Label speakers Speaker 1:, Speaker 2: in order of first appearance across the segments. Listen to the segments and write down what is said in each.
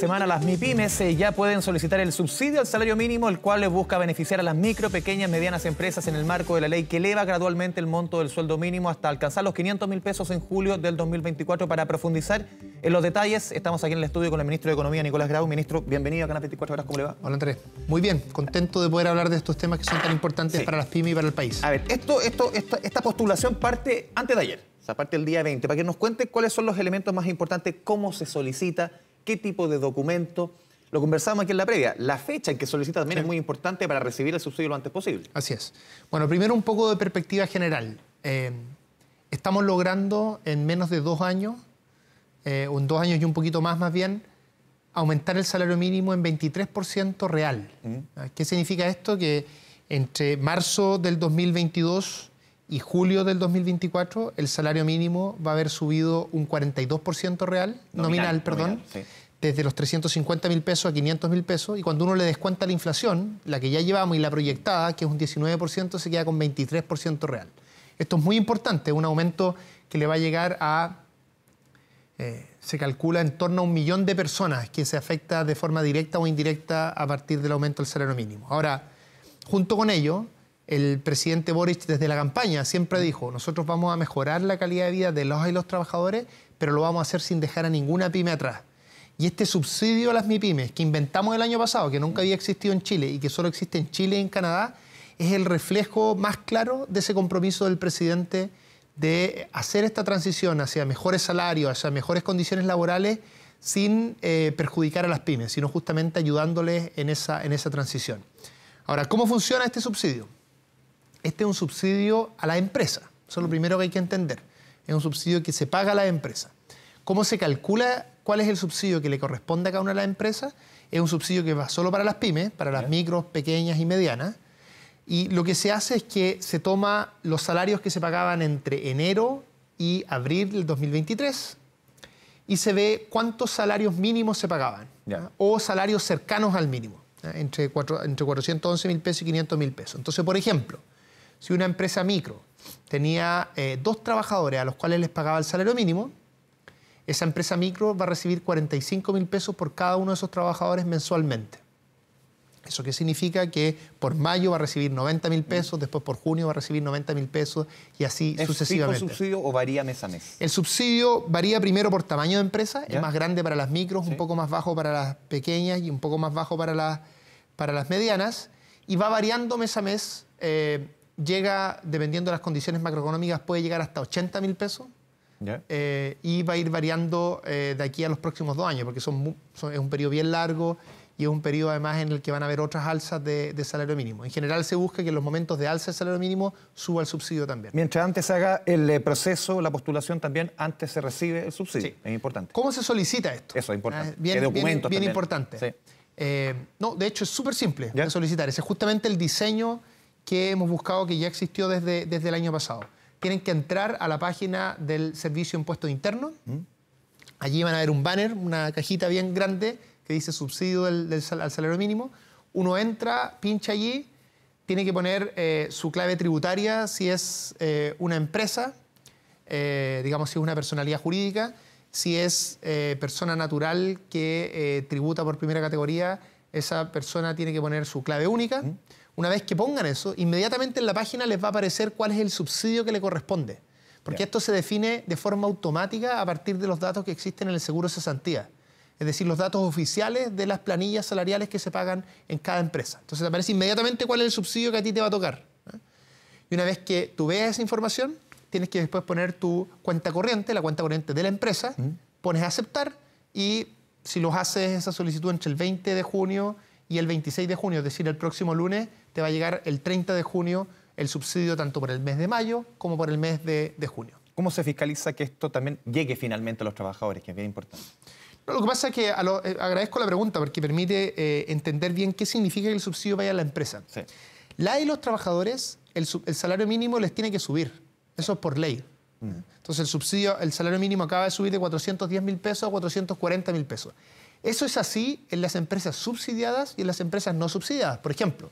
Speaker 1: semana las MIPIMES eh, ya pueden solicitar el subsidio al salario mínimo, el cual busca beneficiar a las micro, pequeñas, medianas empresas en el marco de la ley que eleva gradualmente el monto del sueldo mínimo hasta alcanzar los 500 mil pesos en julio del 2024. Para profundizar en los detalles, estamos aquí en el estudio con el ministro de Economía,
Speaker 2: Nicolás Grau. Ministro, bienvenido a Canal 24 Horas, ¿cómo le va? Hola Andrés, muy bien, contento de poder hablar de estos temas que son tan importantes para las pymes y para el país. A ver, esto, esto, esta, esta postulación parte antes de ayer, o
Speaker 1: sea, parte el día 20, para que nos cuente cuáles son los elementos más importantes, cómo se solicita qué tipo de documento. Lo conversábamos aquí en la previa. La fecha en que solicita también es muy importante para recibir el subsidio lo antes
Speaker 2: posible. Así es. Bueno, primero un poco de perspectiva general. Eh, estamos logrando en menos de dos años, o eh, en dos años y un poquito más más bien, aumentar el salario mínimo en 23% real. ¿Qué significa esto? Que entre marzo del 2022 y julio del 2024 el salario mínimo va a haber subido un 42% real, nominal, perdón, desde los 350 mil pesos a 500 mil pesos, y cuando uno le descuenta la inflación, la que ya llevamos y la proyectada, que es un 19%, se queda con 23% real. Esto es muy importante, un aumento que le va a llegar a, eh, se calcula en torno a un millón de personas que se afecta de forma directa o indirecta a partir del aumento del salario mínimo. Ahora, junto con ello, el presidente Boric desde la campaña siempre mm. dijo, nosotros vamos a mejorar la calidad de vida de los y los trabajadores, pero lo vamos a hacer sin dejar a ninguna pyme atrás. Y este subsidio a las MIPYMES que inventamos el año pasado, que nunca mm. había existido en Chile y que solo existe en Chile y en Canadá, es el reflejo más claro de ese compromiso del presidente de hacer esta transición hacia mejores salarios, hacia mejores condiciones laborales, sin eh, perjudicar a las pymes, sino justamente ayudándoles en esa transición. Ahora, ¿cómo funciona este subsidio? este es un subsidio a la empresa. Eso es lo mm. primero que hay que entender. Es un subsidio que se paga a la empresa. ¿Cómo se calcula cuál es el subsidio que le corresponde a cada una de las empresas? Es un subsidio que va solo para las pymes, para las micros, pequeñas y medianas. Y lo que se hace es que se toma los salarios que se pagaban entre enero y abril del 2023 y se ve cuántos salarios mínimos se pagaban ¿ah? o salarios cercanos al mínimo, ¿ah? entre, entre 411 mil pesos y 500 mil pesos. Entonces, por ejemplo, si una empresa micro tenía eh, dos trabajadores a los cuales les pagaba el salario mínimo, esa empresa micro va a recibir 45 mil pesos por cada uno de esos trabajadores mensualmente. ¿Eso qué significa? Que por mayo va a recibir 90 mil pesos, después por junio va a recibir 90 mil pesos y así ¿Es sucesivamente. ¿El
Speaker 1: subsidio o varía mes a mes?
Speaker 2: El subsidio varía primero por tamaño de empresa, es más grande para las micros, un poco más bajo para las pequeñas y un poco más bajo para las, para las medianas y va variando mes a mes. Eh, llega, dependiendo de las condiciones macroeconómicas, puede llegar hasta 80 mil pesos. Eh, y va a ir variando eh, de aquí a los próximos dos años, porque son, es un periodo bien largo y es un periodo además en el que van a haber otras alzas de, salario mínimo. En general se busca que en los momentos de alza de salario mínimo suba el subsidio también.
Speaker 1: Mientras antes se haga el eh, proceso, la
Speaker 2: postulación también, antes se recibe el subsidio. Sí. Es importante. ¿Cómo se solicita esto? Eso es importante. Ah, bien, ¿Qué documentos bien, bien importante. no, de hecho es súper simple solicitar. Ese es justamente el diseño que hemos buscado que ya existió desde, desde el año pasado. Tienen que entrar a la página del Servicio impuesto interno... ¿Mm? Allí van a ver un banner, una cajita bien grande que dice subsidio al salario mínimo. Uno entra, pincha allí, tiene que poner eh, su clave tributaria si es eh, una empresa, eh, digamos si es una personalidad jurídica, si es persona natural que tributa por primera categoría, esa persona tiene que poner su clave única. ¿Mm? Una vez que pongan eso, inmediatamente en la página les va a aparecer cuál es el subsidio que le corresponde. Porque esto se define de forma automática a partir de los datos que existen en el seguro de cesantía. Es decir, los datos oficiales de las planillas salariales que se pagan en cada empresa. Entonces aparece inmediatamente cuál es el subsidio que a ti te va a tocar. Y una vez que tú veas esa información, tienes que después poner tu cuenta corriente, la cuenta corriente de la empresa, pones a aceptar y si los haces esa solicitud entre el 20 de junio y el 26 de junio, es decir, el próximo lunes, te va a llegar el 30 de junio el subsidio tanto por el mes de mayo como por el mes de, junio. ¿Cómo se fiscaliza que esto también llegue finalmente a los trabajadores, que es bien importante? lo que pasa es que eh, agradezco la pregunta porque permite eh, entender bien qué significa que el subsidio vaya a la empresa. La de los trabajadores, el, salario mínimo les tiene que subir. Eso es por ley. Mm. Entonces el subsidio, el salario mínimo acaba de subir de 410 mil pesos a 440 mil pesos. Eso es así en las empresas subsidiadas y en las empresas no subsidiadas. Por ejemplo,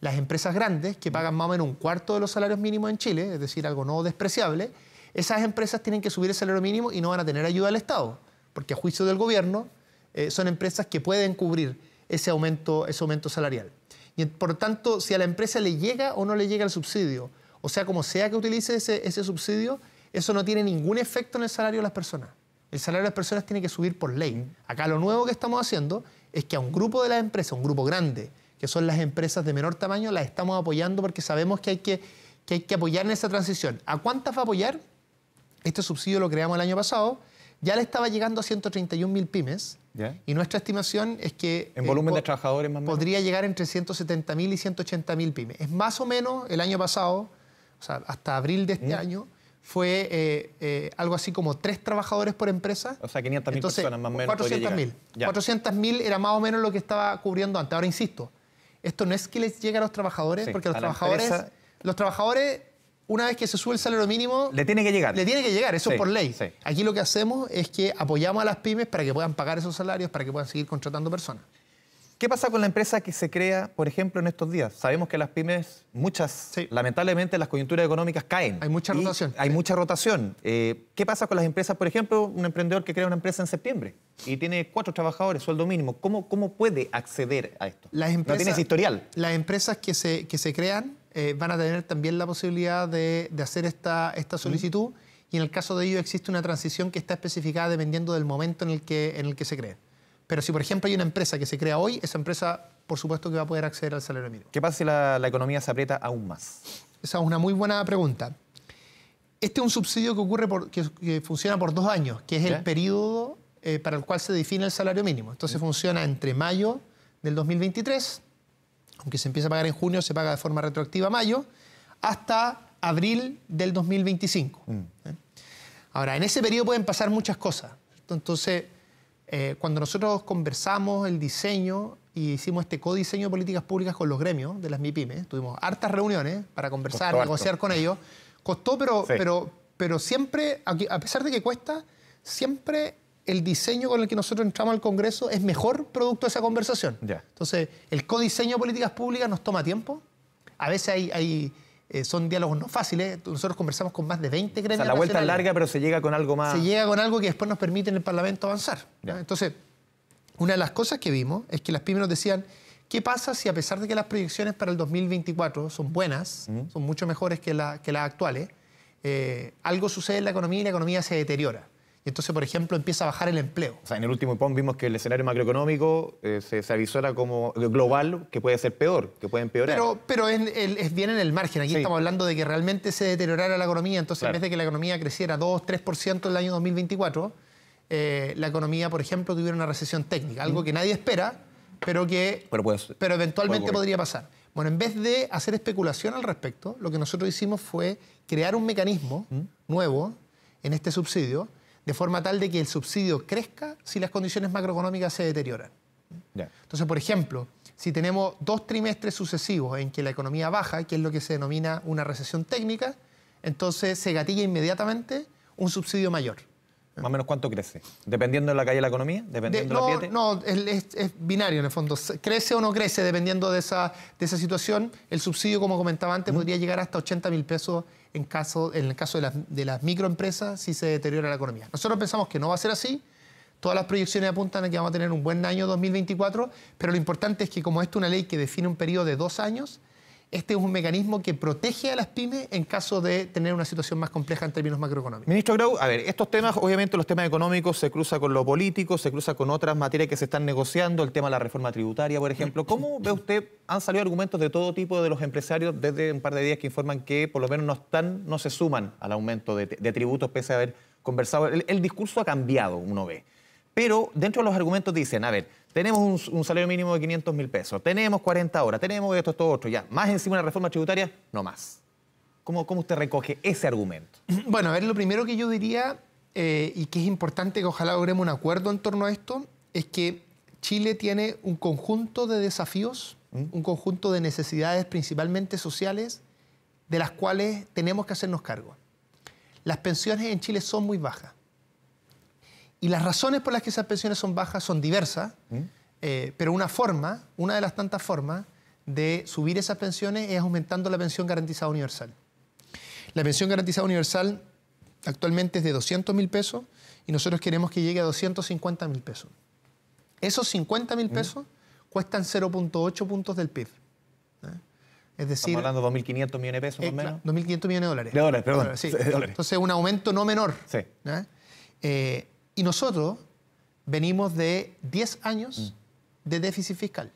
Speaker 2: las empresas grandes, que pagan más o menos un cuarto de los salarios mínimos en Chile, es decir, algo no despreciable, esas empresas tienen que subir el salario mínimo y no van a tener ayuda del Estado, porque a juicio del gobierno eh, son empresas que pueden cubrir ese aumento, ese aumento salarial. Y por tanto, si a la empresa le llega o no le llega el subsidio, o sea, como sea que utilice ese, ese subsidio, eso no tiene ningún efecto en el salario de las personas. El salario de las personas tiene que subir por ley. Acá lo nuevo que estamos haciendo es que a un grupo de las empresas, un grupo grande, que son las empresas de menor tamaño, las estamos apoyando porque sabemos que hay que, que, hay que apoyar en esa transición. ¿A cuántas va a apoyar? Este subsidio lo creamos el año pasado, ya le estaba llegando a 131 mil pymes y nuestra estimación es que... Eh, en volumen de trabajadores más Podría llegar entre 170.000 y 180 mil pymes. Es más o menos el año pasado, o sea, hasta abril de este año, fue eh, eh, algo así como tres trabajadores por empresa. O sea, 500 mil personas más o menos. 400 mil. 400 mil era más o menos lo que estaba cubriendo antes. Ahora, insisto, esto no es que les llegue a los trabajadores, porque los trabajadores, los trabajadores, una vez que se sube el salario mínimo... Le tiene que llegar. Le tiene que llegar, eso es por ley. Aquí lo que hacemos es que apoyamos a las pymes para que puedan pagar esos salarios, para que puedan seguir contratando personas. ¿Qué pasa con la empresa que se crea, por ejemplo, en estos días? Sabemos que las pymes,
Speaker 1: muchas, lamentablemente, las coyunturas económicas caen. Hay mucha rotación. Hay mucha rotación. Eh, ¿Qué pasa con las empresas, por ejemplo, un emprendedor que crea una empresa en septiembre y tiene cuatro trabajadores, sueldo mínimo? ¿Cómo, cómo puede acceder a esto? Las empresas, no tienes historial.
Speaker 2: Las empresas que se, que se crean eh, van a tener también la posibilidad de, hacer esta, esta solicitud. Y en el caso de ello existe una transición que está especificada dependiendo del momento en el que, en el que se cree. Pero si, por ejemplo, hay una empresa que se crea hoy, esa empresa, por supuesto, que va a poder acceder al salario mínimo.
Speaker 1: ¿Qué pasa si la, economía se
Speaker 2: aprieta aún más? Esa es una muy buena pregunta. Este es un subsidio que, ocurre funciona por dos años, que es el periodo eh, para el cual se define el salario mínimo. Entonces funciona entre mayo del 2023, aunque se empieza a pagar en junio, se paga de forma retroactiva mayo, hasta abril del 2025. Mm. Ahora, en ese periodo pueden pasar muchas cosas. Entonces, eh, cuando nosotros conversamos el diseño y hicimos este codiseño de políticas públicas con los gremios de las MIPIMES, tuvimos hartas reuniones para conversar, negociar con ellos. Costó, pero, pero, pero siempre, a pesar de que cuesta, siempre el diseño con el que nosotros entramos al Congreso es mejor producto de esa conversación. Entonces, el codiseño de políticas públicas nos toma tiempo. A veces hay, hay eh, son diálogos no fáciles. Nosotros conversamos con más de 20 gremios. O sea, la vuelta es larga,
Speaker 1: pero se llega con algo más. Se
Speaker 2: llega con algo que después nos permite en el Parlamento avanzar. Entonces, una de las cosas que vimos es que las pymes nos decían, ¿qué pasa si a pesar de que las proyecciones para el 2024 son buenas, son mucho mejores que, que las actuales, eh, algo sucede en la economía y la economía se deteriora? y entonces, por ejemplo, empieza a bajar el empleo.
Speaker 1: O sea, en el último IPOM vimos que el escenario macroeconómico eh, se, se, avisora como global que puede ser peor, que puede empeorar.
Speaker 2: Pero, es, bien en el margen. Aquí estamos hablando de que realmente se deteriorara la economía. Entonces, en vez de que la economía creciera 2, 3% en el año 2024, eh, la economía, por ejemplo, tuviera una recesión técnica. Algo mm. que nadie espera, pero que
Speaker 1: pero, pues, pero eventualmente podría
Speaker 2: pasar. Bueno, en vez de hacer especulación al respecto, lo que nosotros hicimos fue crear un mecanismo mm. nuevo en este subsidio de forma tal de que el subsidio crezca si las condiciones macroeconómicas se deterioran. Entonces, por ejemplo, si tenemos dos trimestres sucesivos en que la economía baja, que es lo que se denomina una recesión técnica, entonces se gatilla inmediatamente un subsidio mayor. ¿Más
Speaker 1: o menos cuánto crece? ¿Dependiendo de la calle de la economía? ¿Dependiendo de,
Speaker 2: no, No, es, binario en el fondo. Crece o no crece dependiendo de esa, de esa situación. El subsidio, como comentaba antes, podría llegar hasta 80 mil pesos en, caso, en el caso de las, de las microempresas si se deteriora la economía. Nosotros pensamos que no va a ser así. Todas las proyecciones apuntan a que vamos a tener un buen año 2024, pero lo importante es que como esto es una ley que define un periodo de dos años, este es un mecanismo que protege a las pymes en caso de tener una situación más compleja en términos macroeconómicos.
Speaker 1: Ministro Grau, a ver, estos temas, obviamente los temas económicos se cruzan con lo político, se cruzan con otras materias que se están negociando, el tema de la reforma tributaria, por ejemplo. ¿Cómo ve usted, han salido argumentos de todo tipo de los empresarios desde un par de días que informan que por lo menos no, están, no se suman al aumento de, tributos pese a haber conversado? el discurso ha cambiado, uno ve pero dentro de los argumentos dicen, a ver, tenemos un, salario mínimo de 500 mil pesos, tenemos 40 horas, tenemos esto, esto, otro, ya, más encima la reforma tributaria, no más. ¿Cómo, cómo usted recoge ese argumento?
Speaker 2: Bueno, a ver, lo primero que yo diría, eh, y que es importante que ojalá logremos un acuerdo en torno a esto, es que Chile tiene un conjunto de desafíos, ¿Mm? un conjunto de necesidades principalmente sociales, de las cuales tenemos que hacernos cargo. Las pensiones en Chile son muy bajas. Y las razones por las que esas pensiones son bajas son diversas, ¿Mm? eh, pero una forma, una de las tantas formas de subir esas pensiones es aumentando la pensión garantizada universal. La pensión garantizada universal actualmente es de 200 mil pesos y nosotros queremos que llegue a 250 mil pesos. Esos 50 mil ¿Mm? pesos cuestan 0.8 puntos del PIB. ¿eh? Es decir, Estamos
Speaker 1: hablando de 2.500 millones de pesos más o menos.
Speaker 2: 2.500 millones de dólares. De dólares, perdón. Entonces, un aumento no menor. Sí. ¿eh? eh y nosotros venimos de 10 años mm. de déficit fiscal.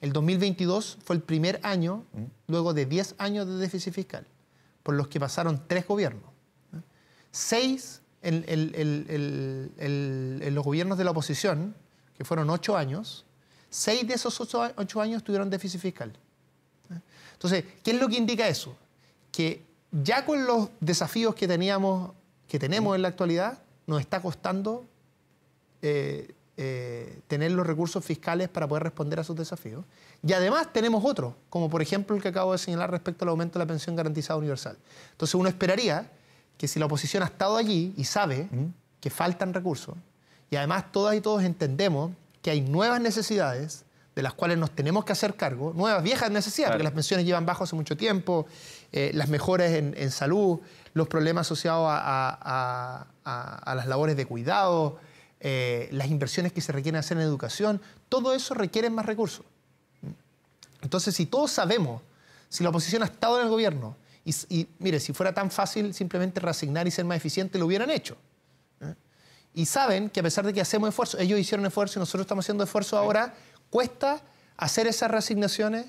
Speaker 2: El 2022 fue el primer año, mm. luego de 10 años de déficit fiscal, por los que pasaron tres gobiernos. ¿eh? Seis en, los gobiernos de la oposición, que fueron ocho años, seis de esos ocho, años tuvieron déficit fiscal. ¿eh? Entonces, ¿qué es lo que indica eso? Que ya con los desafíos que, teníamos, que tenemos mm. en la actualidad, nos está costando eh, eh, tener los recursos fiscales para poder responder a sus desafíos. Y además tenemos otros, como por ejemplo el que acabo de señalar respecto al aumento de la pensión garantizada universal. Entonces uno esperaría que si la oposición ha estado allí y sabe que faltan recursos, y además todas y todos entendemos que hay nuevas necesidades, de las cuales nos tenemos que hacer cargo, nuevas, viejas necesidades, porque las pensiones llevan bajo hace mucho tiempo, eh, las mejoras en, salud, los problemas asociados a, las labores de cuidado, eh, las inversiones que se requieren hacer en educación, todo eso requiere más recursos. Entonces, si todos sabemos, si la oposición ha estado en el gobierno, y, mire, si fuera tan fácil simplemente reasignar y ser más eficiente, lo hubieran hecho. ¿eh? Y saben que a pesar de que hacemos esfuerzo, ellos hicieron esfuerzo y nosotros estamos haciendo esfuerzo ahora. Cuesta hacer esas resignaciones,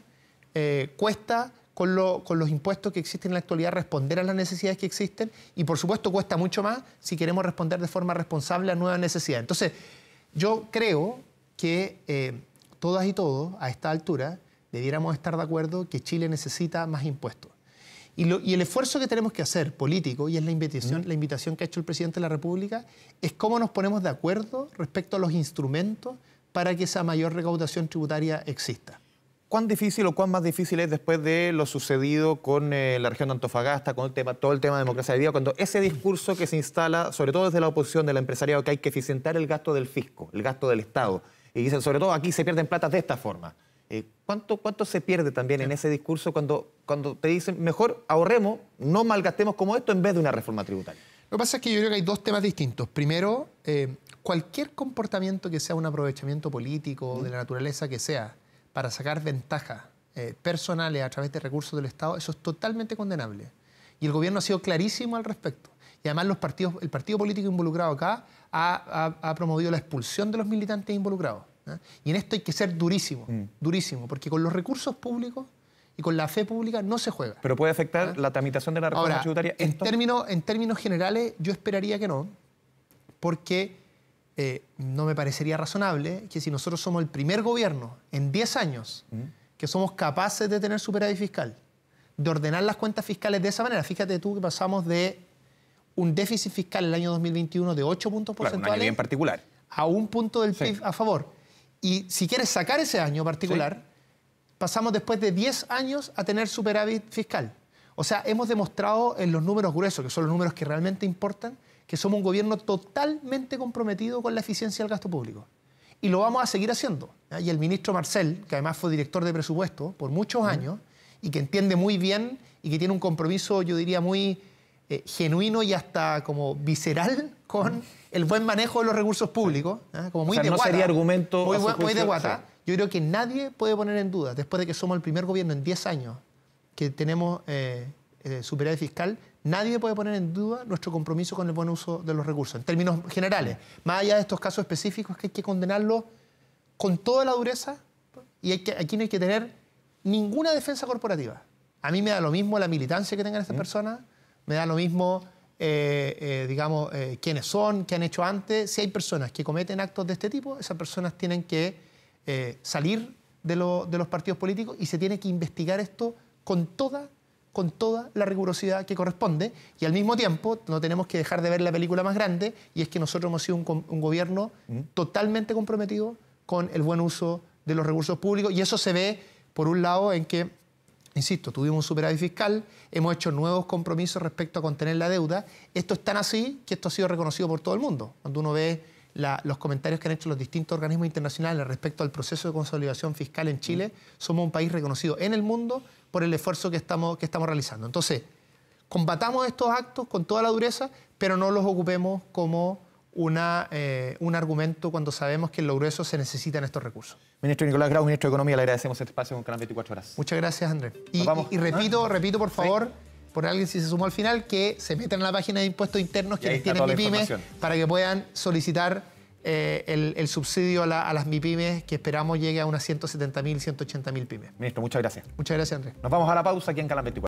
Speaker 2: eh, cuesta con, los impuestos que existen en la actualidad responder a las necesidades que existen y por supuesto cuesta mucho más si queremos responder de forma responsable a nuevas necesidades. Entonces, yo creo que eh, todas y todos a esta altura debiéramos estar de acuerdo que Chile necesita más impuestos. Y, el esfuerzo que tenemos que hacer político, y es la la invitación que ha hecho el presidente de la República, es cómo nos ponemos de acuerdo respecto a los instrumentos para que esa mayor recaudación tributaria exista.
Speaker 1: ¿Cuán difícil o cuán más difícil es después de lo sucedido con eh, la región de Antofagasta, con el tema, todo el tema de democracia de vida, cuando ese discurso que se instala, sobre todo desde la oposición de la empresariado, que hay que eficientar el gasto del fisco, el gasto del Estado, y dicen, sobre todo aquí se pierden platas de esta forma? Eh, ¿cuánto, ¿Cuánto se pierde también en ese discurso cuando, cuando te dicen, mejor ahorremos, no malgastemos como esto en vez de una reforma tributaria?
Speaker 2: Lo que pasa es que yo creo que hay dos temas distintos. Primero, eh, cualquier comportamiento que sea un aprovechamiento político, de la naturaleza que sea, para sacar ventajas eh, personales a través de recursos del Estado, eso es totalmente condenable. Y el gobierno ha sido clarísimo al respecto. Y además los partidos, el partido político involucrado acá ha, promovido la expulsión de los militantes involucrados. ¿eh? Y en esto hay que ser durísimo, mm. durísimo, porque con los recursos públicos y con la fe pública no se juega.
Speaker 1: Pero puede afectar ¿Ah? la tramitación de la reforma tributaria. En,
Speaker 2: términos, en términos generales, yo esperaría que no, porque eh, no me parecería razonable que si nosotros somos el primer gobierno en 10 años mm. que somos capaces de tener superávit fiscal, de ordenar las cuentas fiscales de esa manera, fíjate tú que pasamos de un déficit fiscal el año 2021 de 8 puntos porcentuales. particular. A un punto del PIB a favor. Y si quieres sacar ese año particular, pasamos después de 10 años a tener superávit fiscal. O sea, hemos demostrado en los números gruesos, que son los números que realmente importan, que somos un gobierno totalmente comprometido con la eficiencia del gasto público. Y lo vamos a seguir haciendo. Y el ministro Marcel, que además fue director de presupuesto por muchos años y que entiende muy bien y que tiene un compromiso, yo diría, muy eh, genuino y hasta como visceral con el buen manejo de los recursos públicos, como muy o sea, no sería argumento muy, yo creo que nadie puede poner en duda, después de que somos el primer gobierno en 10 años que tenemos eh, eh fiscal, nadie puede poner en duda nuestro compromiso con el buen uso de los recursos, en términos generales. Más allá de estos casos específicos que hay que condenarlos con toda la dureza y hay que, aquí no hay que tener ninguna defensa corporativa. A mí me da lo mismo la militancia que tengan estas mm. personas, me da lo mismo, eh, eh, digamos, quiénes son, qué han hecho antes. Si hay personas que cometen actos de este tipo, esas personas tienen que eh, salir de, los partidos políticos y se tiene que investigar esto con toda la rigurosidad que corresponde y al mismo tiempo no tenemos que dejar de ver la película más grande y es que nosotros hemos sido un, gobierno totalmente comprometido con el buen uso de los recursos públicos y eso se ve por un lado en que, insisto, tuvimos un superávit fiscal, hemos hecho nuevos compromisos respecto a contener la deuda, esto es tan así que esto ha sido reconocido por todo el mundo. Cuando uno ve los comentarios que han hecho los distintos organismos internacionales respecto al proceso de consolidación fiscal en Chile, somos un país reconocido en el mundo por el esfuerzo que estamos, que estamos realizando. Entonces, combatamos estos actos con toda la dureza, pero no los ocupemos como una, eh, un argumento cuando sabemos que en lo grueso se necesitan estos recursos. Ministro
Speaker 1: Nicolás Grau, ministro de Economía, le agradecemos este espacio con Canal 24 Horas.
Speaker 2: Muchas gracias, Andrés. Y, repito, ¿Ah? repito, por favor por alguien si se sumó al final, que se metan en la página de impuestos internos que tienen pyme para que puedan solicitar eh, el, subsidio a, las MIPYMES que esperamos llegue a unas 170.000, 180.000 pymes. Ministro, muchas gracias. Muchas gracias, Andrés. Nos vamos a la pausa aquí en Calam 24.